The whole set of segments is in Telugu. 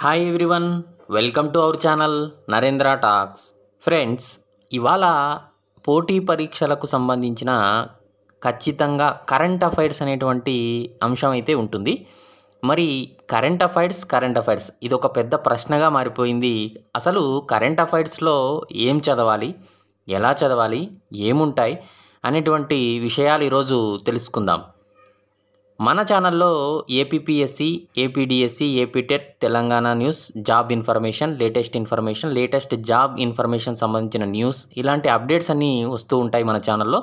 hi everyone welcome to our channel Narendra talks friends ఇవాళ పోటీ పరీక్షలకు సంబంధించిన ఖచ్చితంగా కరెంట్ అఫైర్స్ అనేటువంటి అంశం అయితే ఉంటుంది మరి కరెంట్ అఫైర్స్ కరెంట్ అఫైర్స్ ఇది ఒక పెద్ద ప్రశ్నగా మారిపోయింది అసలు కరెంట్ అఫైర్స్లో ఏం చదవాలి ఎలా చదవాలి ఏముంటాయి అనేటువంటి విషయాలు ఈరోజు తెలుసుకుందాం మన ఛానల్లో APPSC APDSC APTET Telangana news job information latest information latest job information సంబంధించిన న్యూస్ ఇలాంటి అప్డేట్స్ అన్నీ వస్తూ ఉంటాయి మన ఛానల్లో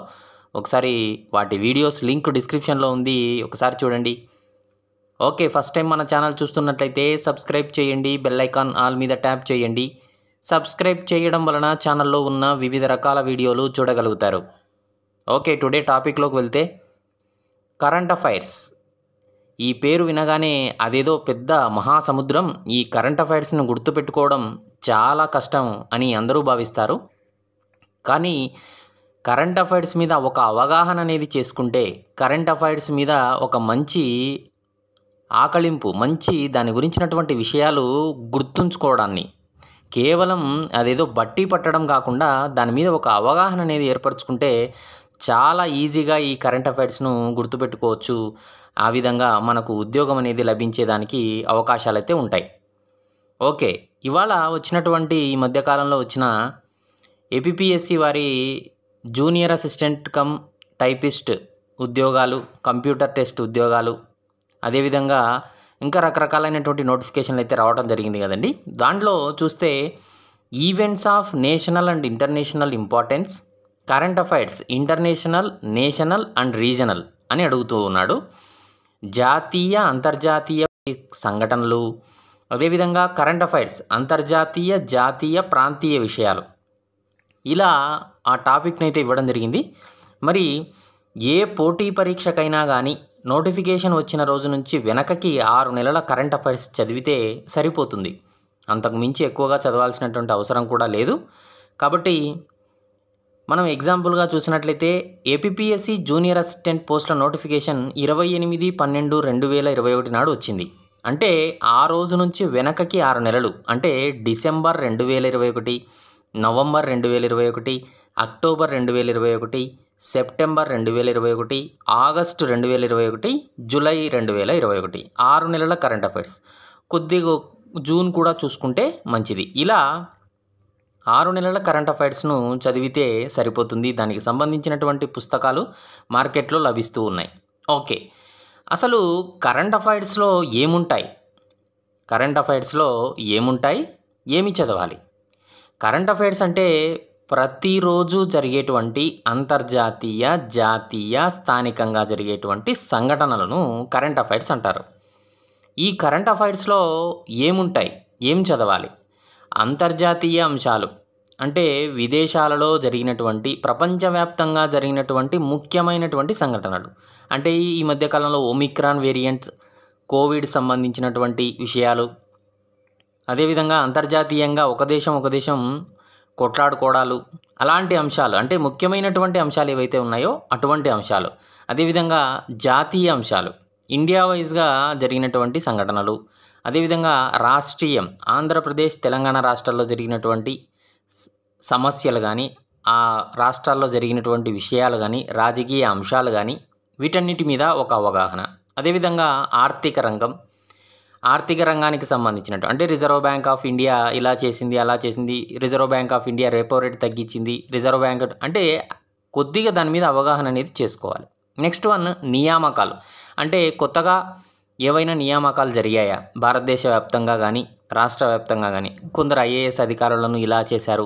ఒకసారి వాటి వీడియోస్ లింక్ డిస్క్రిప్షన్లో ఉంది ఒకసారి చూడండి ఓకే ఫస్ట్ టైం మన ఛానల్ చూస్తున్నట్లయితే సబ్స్క్రైబ్ చేయండి బెల్ ఐకాన్ ఆల్ మీద ట్యాప్ చేయండి సబ్స్క్రైబ్ చేయడం వలన ఛానల్లో ఉన్న వివిధ రకాల వీడియోలు చూడగలుగుతారు ఓకే టుడే టాపిక్లోకి వెళ్తే కరెంట్ అఫైర్స్ ఈ పేరు వినగానే అదేదో పెద్ద మహాసముద్రం ఈ కరెంట్ అఫైర్స్ను గుర్తుపెట్టుకోవడం చాలా కష్టం అని అందరూ భావిస్తారు కానీ కరెంట్ అఫైర్స్ మీద ఒక అవగాహన అనేది చేసుకుంటే కరెంట్ అఫైర్స్ మీద ఒక మంచి ఆకళింపు మంచి దాని గురించినటువంటి విషయాలు గుర్తుంచుకోవడాన్ని కేవలం అదేదో బట్టి పట్టడం కాకుండా దాని మీద ఒక అవగాహన అనేది ఏర్పరచుకుంటే చాలా ఈజీగా ఈ కరెంట్ అఫైర్స్ను గుర్తుపెట్టుకోవచ్చు ఆ విధంగా మనకు ఉద్యోగం అనేది లభించేదానికి అవకాశాలు అయితే ఉంటాయి ఓకే ఇవాళ వచ్చినటువంటి ఈ మధ్యకాలంలో వచ్చిన ఏపీఎస్సి వారి జూనియర్ అసిస్టెంట్ కమ్ టైపిస్ట్ ఉద్యోగాలు కంప్యూటర్ టెస్ట్ ఉద్యోగాలు అదేవిధంగా ఇంకా రకరకాలైనటువంటి నోటిఫికేషన్లు అయితే రావడం జరిగింది కదండి దాంట్లో చూస్తే events of national and international importance current affairs international national and regional అని అడుగుతూ ఉన్నాడు జాతీయ అంతర్జాతీయ సంఘటనలు అదేవిధంగా కరెంట్ అఫైర్స్ అంతర్జాతీయ జాతీయ ప్రాంతీయ విషయాలు ఇలా ఆ టాపిక్ని అయితే ఇవ్వడం జరిగింది మరి ఏ పోటీ పరీక్షకైనా కానీ నోటిఫికేషన్ వచ్చిన రోజు నుంచి వెనకకి ఆరు నెలల కరెంట్ అఫైర్స్ చదివితే సరిపోతుంది అంతకు మించి ఎక్కువగా చదవాల్సినటువంటి అవసరం కూడా లేదు కాబట్టి మనం ఎగ్జాంపుల్గా చూసినట్లయితే ఏపీఎస్సి జూనియర్ అసిస్టెంట్ పోస్టుల నోటిఫికేషన్ ఇరవై ఎనిమిది పన్నెండు రెండు వేల ఇరవై ఒకటి నాడు వచ్చింది అంటే ఆ రోజు నుంచి వెనకకి ఆరు నెలలు అంటే డిసెంబర్ రెండు వేల ఇరవై ఒకటి నవంబర్ రెండు వేల ఇరవై ఒకటి అక్టోబర్ రెండు వేల ఇరవై ఒకటి సెప్టెంబర్ రెండు వేల ఇరవై ఒకటి ఆగస్టు రెండు వేల ఇరవై ఒకటి జూలై రెండు వేల ఇరవై ఒకటి ఆరు నెలల కరెంట్ అఫైర్స్ కొద్దిగా జూన్ కూడా చూసుకుంటే మంచిది ఇలా ఆరు నెలల కరెంట్ అఫైర్స్ను చదివితే సరిపోతుంది దానికి సంబంధించినటువంటి పుస్తకాలు మార్కెట్లో లభిస్తూ ఉన్నాయి ఓకే అసలు కరెంట్ అఫైర్స్లో ఏముంటాయి కరెంట్ అఫైర్స్లో ఏముంటాయి ఏమి చదవాలి కరెంట్ అఫైర్స్ అంటే ప్రతిరోజు జరిగేటువంటి అంతర్జాతీయ జాతీయ స్థానికంగా జరిగేటువంటి సంఘటనలను కరెంట్ అఫైర్స్ అంటారు ఈ కరెంట్ అఫైర్స్లో ఏముంటాయి ఏం చదవాలి అంతర్జాతీయ అంశాలు అంటే విదేశాలలో జరిగినటువంటి ప్రపంచవ్యాప్తంగా జరిగినటువంటి ముఖ్యమైనటువంటి సంఘటనలు అంటే ఈ మధ్యకాలంలో ఒమిక్రాన్ వేరియంట్ కోవిడ్ సంబంధించినటువంటి విషయాలు అదేవిధంగా అంతర్జాతీయంగా ఒక దేశం ఒక దేశం కొట్లాడుకోవడాలు అలాంటి అంశాలు అంటే ముఖ్యమైనటువంటి అంశాలు ఏవైతే ఉన్నాయో అటువంటి అంశాలు అదేవిధంగా జాతీయ అంశాలు ఇండియా వైజ్గా జరిగినటువంటి సంఘటనలు అదేవిధంగా రాష్ట్రీయం ఆంధ్రప్రదేశ్ తెలంగాణ రాష్ట్రాల్లో జరిగినటువంటి సమస్యలు కానీ ఆ రాష్ట్రాల్లో జరిగినటువంటి విషయాలు కానీ రాజకీయ అంశాలు కానీ వీటన్నిటి మీద ఒక అవగాహన అదేవిధంగా ఆర్థిక రంగం ఆర్థిక రంగానికి సంబంధించినట్టు అంటే రిజర్వ్ బ్యాంక్ ఆఫ్ ఇండియా ఇలా చేసింది అలా చేసింది reserve bank of India repo rate తగ్గించింది రిజర్వ్ బ్యాంక్ అంటే కొద్దిగా దాని మీద అవగాహన అనేది చేసుకోవాలి నెక్స్ట్ వన్ నియామకాలు అంటే కొత్తగా ఏవైనా నియామకాలు జరిగాయా భారతదేశ వ్యాప్తంగా కానీ రాష్ట్ర వ్యాప్తంగా కానీ కొందరు ఐఏఎస్ అధికారులను ఇలా చేశారు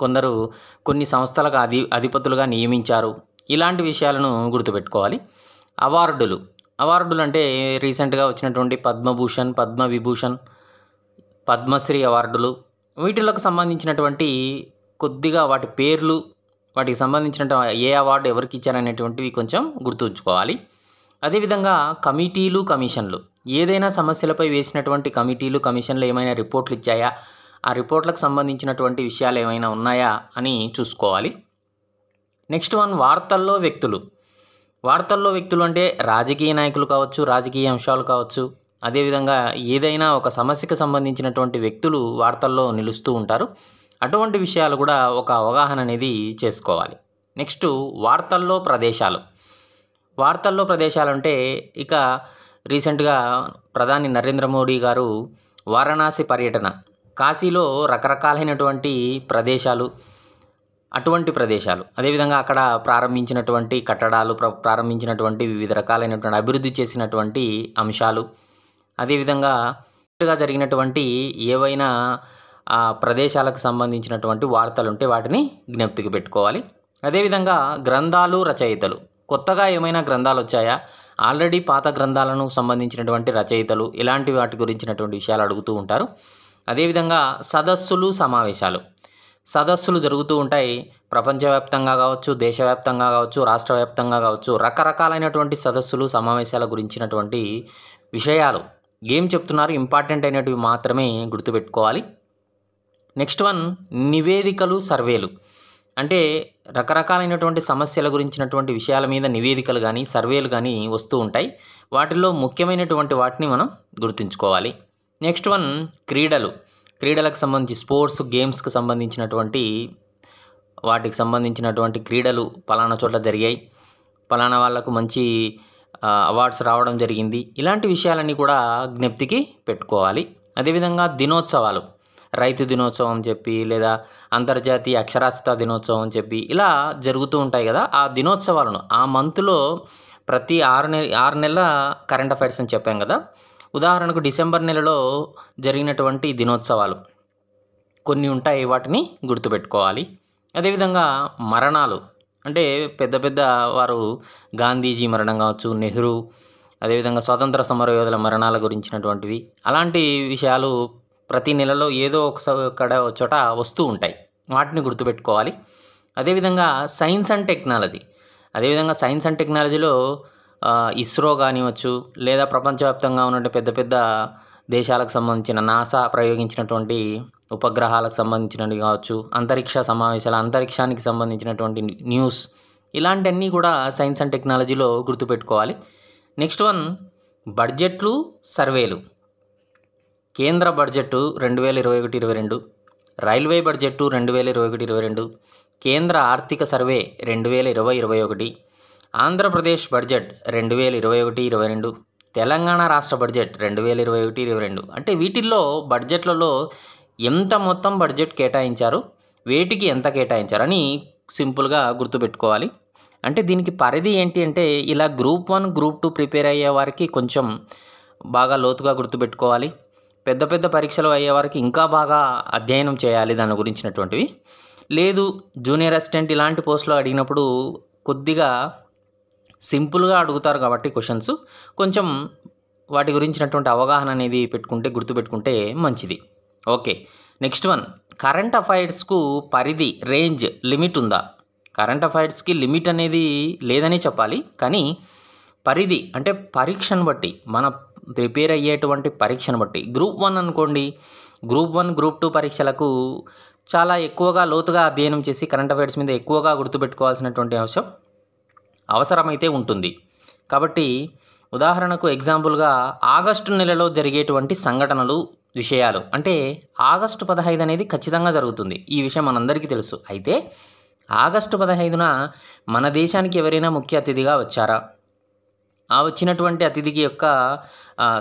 కొందరు కొన్ని సంస్థలకు అధి అధిపతులుగా నియమించారు ఇలాంటి విషయాలను గుర్తుపెట్టుకోవాలి అవార్డులు అవార్డులు అంటే రీసెంట్గా వచ్చినటువంటి పద్మభూషణ్ పద్మవిభూషణ్ పద్మశ్రీ అవార్డులు వీటిలకు సంబంధించినటువంటి కొద్దిగా వాటి పేర్లు వాటికి సంబంధించినటువంటి ఏ అవార్డు ఎవరికి ఇచ్చారనేటువంటివి కొంచెం గుర్తుంచుకోవాలి అదేవిధంగా కమిటీలు కమిషన్లు ఏదైనా సమస్యలపై వేసినటువంటి కమిటీలు కమిషన్లు ఏమైనా రిపోర్ట్లు ఇచ్చాయా ఆ రిపోర్ట్లకు సంబంధించినటువంటి విషయాలు ఏమైనా ఉన్నాయా అని చూసుకోవాలి నెక్స్ట్ వన్ వార్తల్లో వ్యక్తులు వార్తల్లో వ్యక్తులు అంటే రాజకీయ నాయకులు కావచ్చు రాజకీయ అంశాలు కావచ్చు అదేవిధంగా ఏదైనా ఒక సమస్యకు సంబంధించినటువంటి వ్యక్తులు వార్తల్లో నిలుస్తూ ఉంటారు అటువంటి విషయాలు కూడా ఒక అవగాహన అనేది చేసుకోవాలి నెక్స్ట్ వార్తల్లో ప్రదేశాలు వార్తల్లో ప్రదేశాలంటే ఇక రీసెంట్గా ప్రధాని నరేంద్ర మోడీ గారు వారణాసి పర్యటన కాశీలో రకరకాలైనటువంటి ప్రదేశాలు అటువంటి ప్రదేశాలు అదేవిధంగా అక్కడ ప్రారంభించినటువంటి కట్టడాలు ప్ర ప్రారంభించినటువంటి వివిధ రకాలైనటువంటి అభివృద్ధి చేసినటువంటి అంశాలు అదేవిధంగా జరిగినటువంటి ఏవైనా ఆ ప్రదేశాలకు సంబంధించినటువంటి వార్తలు ఉంటే వాటిని జ్ఞప్తికి పెట్టుకోవాలి అదేవిధంగా గ్రంథాలు రచయితలు కొత్తగా ఏమైనా గ్రంథాలు వచ్చాయా ఆల్రెడీ పాత గ్రంథాలను సంబంధించినటువంటి రచయితలు ఇలాంటి వాటి గురించినటువంటి విషయాలు అడుగుతూ ఉంటారు అదేవిధంగా సదస్సులు సమావేశాలు సదస్సులు జరుగుతూ ఉంటాయి ప్రపంచవ్యాప్తంగా కావచ్చు దేశవ్యాప్తంగా కావచ్చు రాష్ట్ర వ్యాప్తంగా కావచ్చు రకరకాలైనటువంటి సదస్సులు సమావేశాల గురించినటువంటి విషయాలు ఏం చెప్తున్నారు ఇంపార్టెంట్ అయినటివి మాత్రమే గుర్తుపెట్టుకోవాలి నెక్స్ట్ వన్ నివేదికలు సర్వేలు అంటే రకరకాలైనటువంటి సమస్యల గురించినటువంటి విషయాల మీద నివేదికలు కానీ సర్వేలు కానీ వస్తూ ఉంటాయి వాటిల్లో ముఖ్యమైనటువంటి వాటిని మనం గుర్తుంచుకోవాలి నెక్స్ట్ వన్ క్రీడలు క్రీడలకు సంబంధించి స్పోర్ట్స్ గేమ్స్కి సంబంధించినటువంటి వాటికి సంబంధించినటువంటి క్రీడలు పలానా చోట్ల జరిగాయి పలానా వాళ్లకు మంచి అవార్డ్స్ రావడం జరిగింది ఇలాంటి విషయాలన్నీ కూడా జ్ఞప్తికి పెట్టుకోవాలి అదేవిధంగా దినోత్సవాలు రైతు దినోత్సవం అని చెప్పి లేదా అంతర్జాతీయ అక్షరాస్యత దినోత్సవం అని చెప్పి ఇలా జరుగుతూ ఉంటాయి కదా ఆ దినోత్సవాలను ఆ మంత్లో ప్రతి ఆరు నెల ఆరు నెలల కరెంట్ అఫైర్స్ అని చెప్పాం కదా ఉదాహరణకు డిసెంబర్ నెలలో జరిగినటువంటి దినోత్సవాలు కొన్ని ఉంటాయి వాటిని గుర్తుపెట్టుకోవాలి అదేవిధంగా మరణాలు అంటే పెద్ద పెద్ద వారు గాంధీజీ మరణం కావచ్చు నెహ్రూ అదేవిధంగా స్వాతంత్ర సమరయోధుల మరణాల గురించినటువంటివి అలాంటి విషయాలు ప్రతి నెలలో ఏదో ఒకసారి చోట వస్తూ ఉంటాయి వాటిని గుర్తుపెట్టుకోవాలి అదేవిధంగా సైన్స్ అండ్ టెక్నాలజీ అదేవిధంగా సైన్స్ అండ్ టెక్నాలజీలో ఇస్రో కానివచ్చు లేదా ప్రపంచవ్యాప్తంగా ఉన్నటువంటి పెద్ద పెద్ద దేశాలకు సంబంధించిన నాసా ప్రయోగించినటువంటి ఉపగ్రహాలకు సంబంధించినవి కావచ్చు అంతరిక్ష సమావేశాల అంతరిక్షానికి సంబంధించినటువంటి న్యూస్ ఇలాంటివన్నీ కూడా సైన్స్ అండ్ టెక్నాలజీలో గుర్తుపెట్టుకోవాలి నెక్స్ట్ వన్ బడ్జెట్లు సర్వేలు కేంద్ర బడ్జెట్ రెండు వేల ఇరవై ఒకటి ఇరవై రెండు రైల్వే బడ్జెట్టు రెండు వేల ఇరవై ఒకటి ఇరవై రెండు కేంద్ర ఆర్థిక సర్వే రెండు వేల ఇరవై ఇరవై ఒకటి ఆంధ్రప్రదేశ్ బడ్జెట్ రెండు వేల ఇరవై ఒకటి ఇరవై రెండు తెలంగాణ రాష్ట్ర బడ్జెట్ రెండు వేల ఇరవై ఒకటి ఇరవై రెండు అంటే వీటిల్లో బడ్జెట్లలో ఎంత మొత్తం బడ్జెట్ కేటాయించారు వేటికి ఎంత కేటాయించారు అని సింపుల్గా గుర్తుపెట్టుకోవాలి అంటే దీనికి పరిధి ఏంటి అంటే ఇలా group one group two prepare అయ్యే వారికి కొంచెం బాగా లోతుగా గుర్తుపెట్టుకోవాలి పెద్ద పెద్ద పరీక్షలు అయ్యే వరకు ఇంకా బాగా అధ్యయనం చేయాలి దాని గురించినటువంటివి లేదు జూనియర్ అసిస్టెంట్ ఇలాంటి పోస్టులో అడిగినప్పుడు కొద్దిగా సింపుల్గా అడుగుతారు కాబట్టి క్వశ్చన్స్ కొంచెం వాటి గురించినటువంటి అవగాహన అనేది పెట్టుకుంటే గుర్తుపెట్టుకుంటే మంచిది ఓకే నెక్స్ట్ వన్ కరెంట్ అఫైర్స్కు పరిధి రేంజ్ లిమిట్ ఉందా కరెంట్ అఫైర్స్కి లిమిట్ అనేది లేదనే చెప్పాలి కానీ పరిధి అంటే పరీక్షను బట్టి మన ప్రిపేర్ అయ్యేటువంటి పరీక్షను బట్టి గ్రూప్ వన్ అనుకోండి గ్రూప్ వన్ గ్రూప్ టూ పరీక్షలకు చాలా ఎక్కువగా లోతుగా అధ్యయనం చేసి కరెంట్ అఫైర్స్ మీద ఎక్కువగా గుర్తుపెట్టుకోవాల్సినటువంటి అంశం అవసరమైతే ఉంటుంది కాబట్టి ఉదాహరణకు ఎగ్జాంపుల్గా ఆగస్టు నెలలో జరిగేటువంటి సంఘటనలు విషయాలు అంటే ఆగస్టు పదహైదు అనేది ఖచ్చితంగా జరుగుతుంది ఈ విషయం మనందరికీ తెలుసు అయితే ఆగస్టు పదహైదున మన దేశానికి ఎవరైనా ముఖ్య అతిథిగా వచ్చారా ఆ వచ్చినటువంటి అతిథికి యొక్క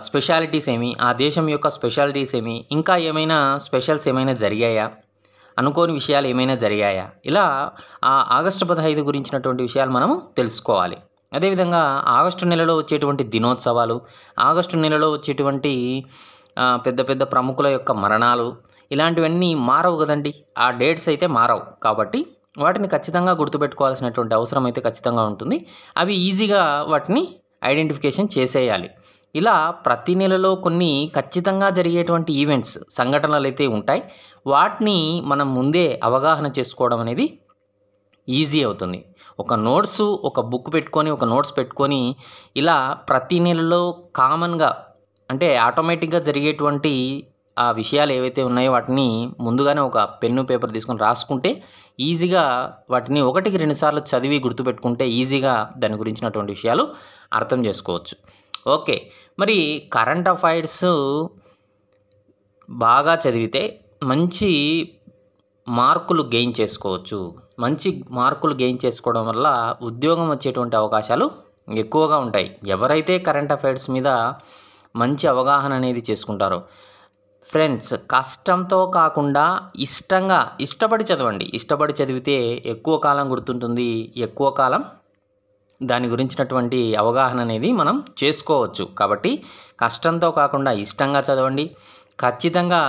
స్పెషాలిటీస్ ఏమి ఆ దేశం యొక్క స్పెషాలిటీస్ ఏమి ఇంకా ఏమైనా స్పెషల్స్ ఏమైనా జరిగాయా అనుకోని విషయాలు ఏమైనా జరిగాయా ఇలా ఆ ఆగస్టు పదహైదు గురించినటువంటి విషయాలు మనం తెలుసుకోవాలి అదేవిధంగా ఆగస్టు నెలలో వచ్చేటువంటి దినోత్సవాలు ఆగస్టు నెలలో వచ్చేటువంటి పెద్ద పెద్ద ప్రముఖుల యొక్క మరణాలు ఇలాంటివన్నీ మారవు కదండి ఆ డేట్స్ అయితే మారవు కాబట్టి వాటిని ఖచ్చితంగా గుర్తుపెట్టుకోవాల్సినటువంటి అవసరం అయితే ఖచ్చితంగా ఉంటుంది అవి ఈజీగా వాటిని ఐడెంటిఫికేషన్ చేసేయాలి ఇలా ప్రతి నెలలో కొన్ని ఖచ్చితంగా జరిగేటువంటి ఈవెంట్స్ సంఘటనలు అయితే ఉంటాయి వాటిని మనం ముందే అవగాహన చేసుకోవడం అనేది ఈజీ అవుతుంది ఒక నోట్స్ ఒక బుక్ పెట్టుకొని ఒక నోట్స్ పెట్టుకొని ఇలా ప్రతి నెలలో కామన్గా అంటే ఆటోమేటిక్గా జరిగేటువంటి ఆ విషయాలు ఏవైతే ఉన్నాయో వాటిని ముందుగానే ఒక పెన్ను పేపర్ తీసుకొని రాసుకుంటే ఈజీగా వాటిని ఒకటికి రెండుసార్లు చదివి గుర్తుపెట్టుకుంటే ఈజీగా దాని గురించినటువంటి విషయాలు అర్థం చేసుకోవచ్చు ఓకే మరి కరెంట్ అఫైర్స్ బాగా చదివితే మంచి మార్కులు గెయిన్ చేసుకోవచ్చు మంచి మార్కులు గెయిన్ చేసుకోవడం వల్ల ఉద్యోగం వచ్చేటువంటి అవకాశాలు ఎక్కువగా ఉంటాయి ఎవరైతే కరెంట్ అఫైర్స్ మీద మంచి అవగాహన అనేది చేసుకుంటారో ఫ్రెండ్స్ కష్టంతో కాకుండా ఇష్టంగా ఇష్టపడి చదవండి ఇష్టపడి చదివితే ఎక్కువ కాలం గుర్తుంటుంది ఎక్కువ కాలం దాని గురించినటువంటి అవగాహన అనేది మనం చేసుకోవచ్చు కాబట్టి కష్టంతో కాకుండా ఇష్టంగా చదవండి ఖచ్చితంగా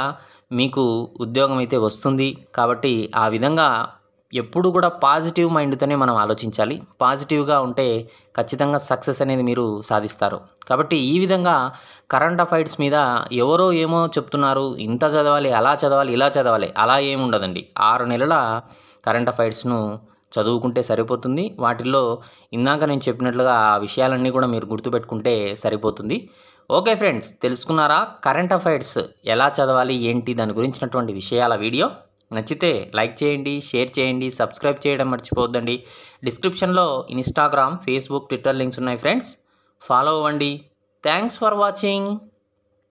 మీకు ఉద్యోగం అయితే వస్తుంది కాబట్టి ఆ విధంగా ఎప్పుడు కూడా పాజిటివ్ మైండ్తోనే మనం ఆలోచించాలి పాజిటివ్గా ఉంటే ఖచ్చితంగా సక్సెస్ అనేది మీరు సాధిస్తారు కాబట్టి ఈ విధంగా కరెంట్ అఫైర్స్ మీద ఎవరో ఏమో చెప్తున్నారు ఇంత చదవాలి అలా చదవాలి ఇలా చదవాలి అలా ఏముండదండి ఆరు నెలల కరెంట్ అఫైర్స్ను చదువుకుంటే సరిపోతుంది వాటిల్లో ఇందాక నేను చెప్పినట్లుగా ఆ విషయాలన్నీ కూడా మీరు గుర్తుపెట్టుకుంటే సరిపోతుంది ఓకే ఫ్రెండ్స్ తెలుసుకున్నారా కరెంట్ అఫైర్స్ ఎలా చదవాలి ఏంటి దాని గురించినటువంటి విషయాల వీడియో నచ్చితే లైక్ చేయండి షేర్ చేయండి సబ్స్క్రైబ్ చేయడం మర్చిపోవద్దండి డిస్క్రిప్షన్లో ఇన్స్టాగ్రామ్ ఫేస్బుక్ ట్విట్టర్ లింక్స్ ఉన్నాయి ఫ్రెండ్స్ ఫాలో అవ్వండి థ్యాంక్స్ ఫర్ వాచింగ్